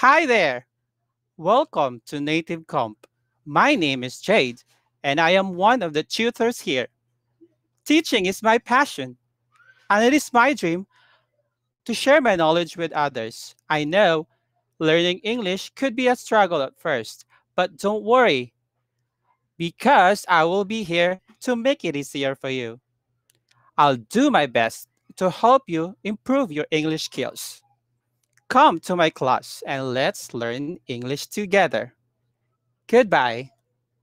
Hi there. Welcome to Native Comp. My name is Jade, and I am one of the tutors here. Teaching is my passion, and it is my dream to share my knowledge with others. I know learning English could be a struggle at first, but don't worry, because I will be here to make it easier for you. I'll do my best to help you improve your English skills. Come to my class and let's learn English together. Goodbye.